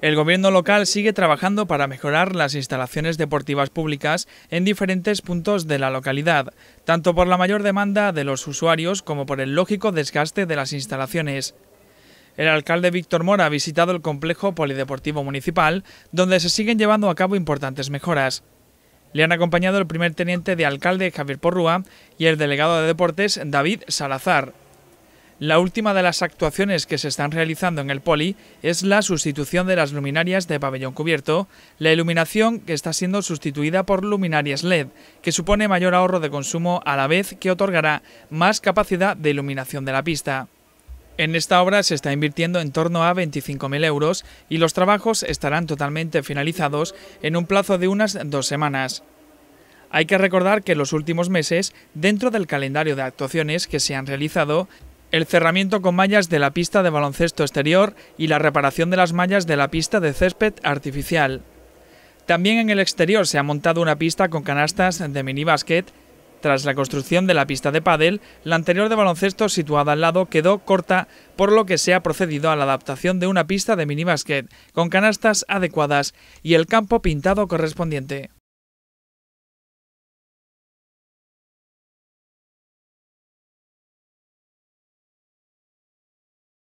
El gobierno local sigue trabajando para mejorar las instalaciones deportivas públicas en diferentes puntos de la localidad, tanto por la mayor demanda de los usuarios como por el lógico desgaste de las instalaciones. El alcalde Víctor Mora ha visitado el complejo polideportivo municipal, donde se siguen llevando a cabo importantes mejoras. Le han acompañado el primer teniente de alcalde Javier Porrúa y el delegado de deportes David Salazar. La última de las actuaciones que se están realizando en el Poli es la sustitución de las luminarias de pabellón cubierto, la iluminación que está siendo sustituida por luminarias LED, que supone mayor ahorro de consumo a la vez que otorgará más capacidad de iluminación de la pista. En esta obra se está invirtiendo en torno a 25.000 euros y los trabajos estarán totalmente finalizados en un plazo de unas dos semanas. Hay que recordar que en los últimos meses, dentro del calendario de actuaciones que se han realizado, el cerramiento con mallas de la pista de baloncesto exterior y la reparación de las mallas de la pista de césped artificial. También en el exterior se ha montado una pista con canastas de mini basket. Tras la construcción de la pista de pádel, la anterior de baloncesto situada al lado quedó corta, por lo que se ha procedido a la adaptación de una pista de mini basket con canastas adecuadas y el campo pintado correspondiente.